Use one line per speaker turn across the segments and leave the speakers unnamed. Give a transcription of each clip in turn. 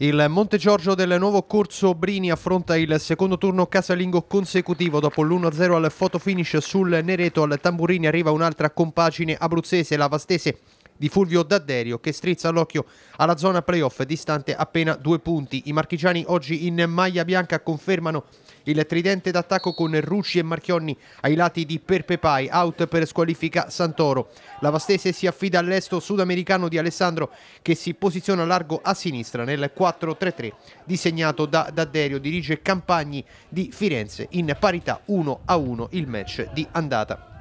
Il Monte Giorgio del nuovo corso Brini affronta il secondo turno casalingo consecutivo dopo l'1-0 al finish sul Nereto. Al Tamburini arriva un'altra compagine abruzzese, la Vastese di Fulvio Dadderio che strizza l'occhio alla zona playoff distante appena due punti. I marchigiani oggi in maglia bianca confermano il tridente d'attacco con Rucci e Marchionni ai lati di Perpepai, out per squalifica Santoro. La Vastese si affida all'esto sudamericano di Alessandro che si posiziona largo a sinistra nel 4-3-3 disegnato da Dadderio, dirige Campagni di Firenze in parità 1-1 il match di andata.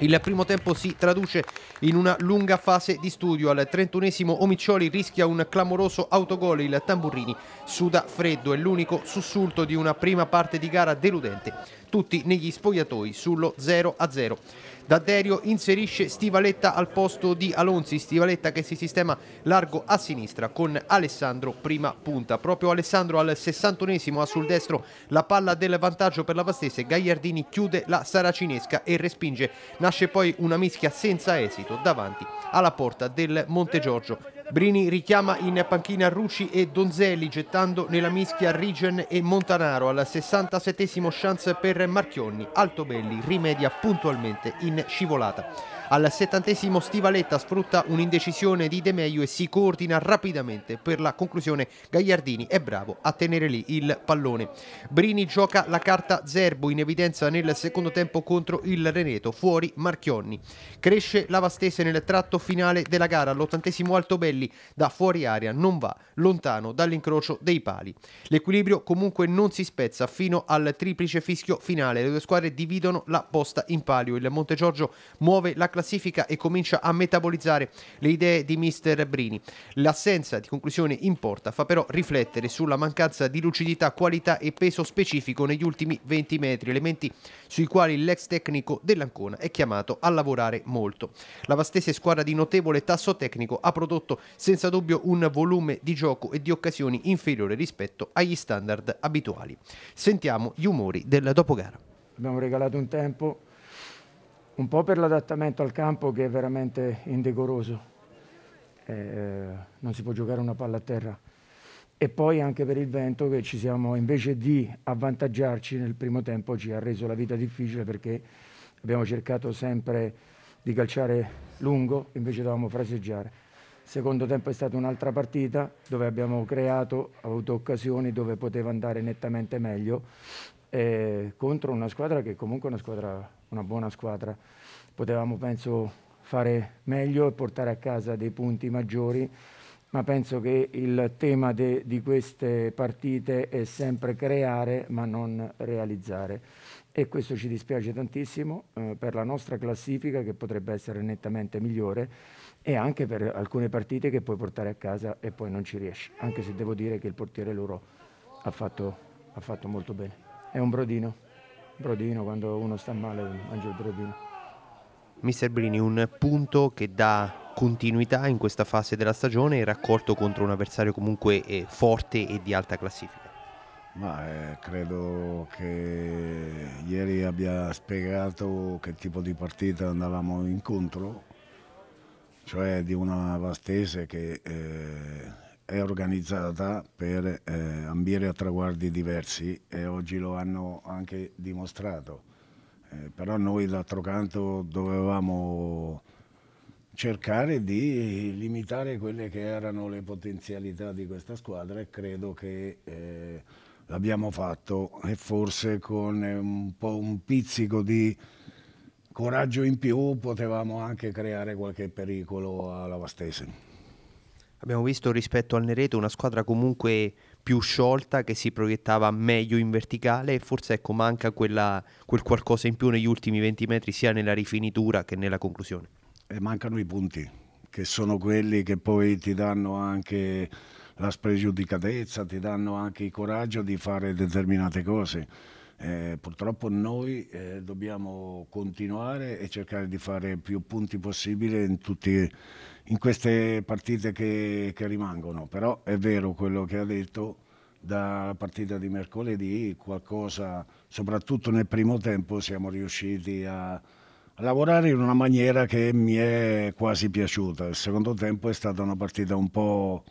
Il primo tempo si traduce in una lunga fase di studio. Al 31 Omiccioli rischia un clamoroso autogol. Il Tamburrini suda freddo. È l'unico sussulto di una prima parte di gara deludente. Tutti negli spogliatoi sullo 0-0 da Derio inserisce Stivaletta al posto di Alonzi, Stivaletta che si sistema largo a sinistra con Alessandro prima punta. Proprio Alessandro al 61esimo ha sul destro la palla del vantaggio per la Vastese, Gagliardini chiude la saracinesca e respinge. Nasce poi una mischia senza esito davanti alla porta del Montegiorgio Brini richiama in panchina Rucci e Donzelli gettando nella mischia Rigen e Montanaro al 67 chance per Marchionni. Altobelli rimedia puntualmente in scivolata. Al settantesimo Stivaletta sfrutta un'indecisione di De Meio e si coordina rapidamente per la conclusione. Gagliardini è bravo a tenere lì il pallone. Brini gioca la carta Zerbo in evidenza nel secondo tempo contro il Reneto, fuori Marchionni. Cresce la Vastese nel tratto finale della gara, all'ottantesimo Altobelli da fuori aria non va lontano dall'incrocio dei pali. L'equilibrio comunque non si spezza fino al triplice fischio finale, le due squadre dividono la posta in palio, il Monte Giorgio muove la classifica classifica e comincia a metabolizzare le idee di mister Brini. L'assenza di conclusione in porta fa però riflettere sulla mancanza di lucidità, qualità e peso specifico negli ultimi 20 metri, elementi sui quali l'ex tecnico dell'Ancona è chiamato a lavorare molto. La Vastese squadra di notevole tasso tecnico ha prodotto senza dubbio un volume di gioco e di occasioni inferiore rispetto agli standard abituali. Sentiamo gli umori del dopogara.
Abbiamo regalato un tempo un po' per l'adattamento al campo che è veramente indecoroso, eh, non si può giocare una palla a terra, e poi anche per il vento che ci siamo, invece di avvantaggiarci nel primo tempo, ci ha reso la vita difficile perché abbiamo cercato sempre di calciare lungo, invece dovevamo fraseggiare. Secondo tempo è stata un'altra partita dove abbiamo creato, avuto occasioni dove poteva andare nettamente meglio eh, contro una squadra che comunque è una squadra una buona squadra. Potevamo, penso, fare meglio e portare a casa dei punti maggiori, ma penso che il tema de, di queste partite è sempre creare ma non realizzare. E questo ci dispiace tantissimo eh, per la nostra classifica che potrebbe essere nettamente migliore e anche per alcune partite che puoi portare a casa e poi non ci riesci, anche se devo dire che il portiere loro ha fatto, ha fatto molto bene. È un brodino brodino, quando uno sta male mangia il brodino.
Mister Brini, un punto che dà continuità in questa fase della stagione e raccolto contro un avversario comunque eh, forte e di alta classifica.
Ma eh, credo che ieri abbia spiegato che tipo di partita andavamo incontro, cioè di una Vastese che eh, è organizzata per eh, ambire a traguardi diversi e oggi lo hanno anche dimostrato. Eh, però noi d'altro canto dovevamo cercare di limitare quelle che erano le potenzialità di questa squadra e credo che eh, l'abbiamo fatto e forse con eh, un po' un pizzico di coraggio in più potevamo anche creare qualche pericolo alla Vastese.
Abbiamo visto rispetto al Nereto una squadra comunque più sciolta che si proiettava meglio in verticale e forse ecco manca quella, quel qualcosa in più negli ultimi 20 metri sia nella rifinitura che nella conclusione.
E mancano i punti che sono quelli che poi ti danno anche la spregiudicatezza, ti danno anche il coraggio di fare determinate cose eh, purtroppo noi eh, dobbiamo continuare e cercare di fare più punti possibile in, tutti, in queste partite che, che, rimangono, però è vero quello che ha detto, dalla partita di mercoledì qualcosa, soprattutto nel primo tempo, siamo riusciti a, a lavorare in una maniera che mi è quasi piaciuta. Il secondo tempo è stata una partita un po'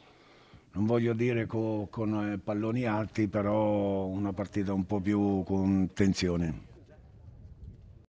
non voglio dire co, con eh, palloni alti, però una partita un po' più con tensione.